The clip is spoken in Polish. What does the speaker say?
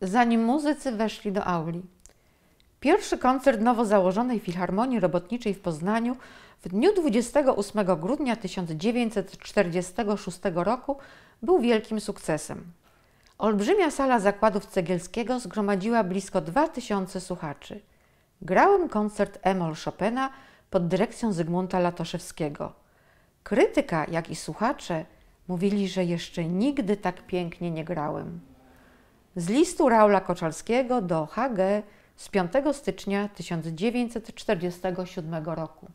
Zanim muzycy weszli do auli. Pierwszy koncert nowo założonej Filharmonii Robotniczej w Poznaniu w dniu 28 grudnia 1946 roku był wielkim sukcesem. Olbrzymia sala zakładów cegielskiego zgromadziła blisko 2000 słuchaczy. Grałem koncert Emol Chopina pod dyrekcją Zygmunta Latoszewskiego. Krytyka, jak i słuchacze Mówili, że jeszcze nigdy tak pięknie nie grałem. Z listu Raula Koczalskiego do HG z 5 stycznia 1947 roku.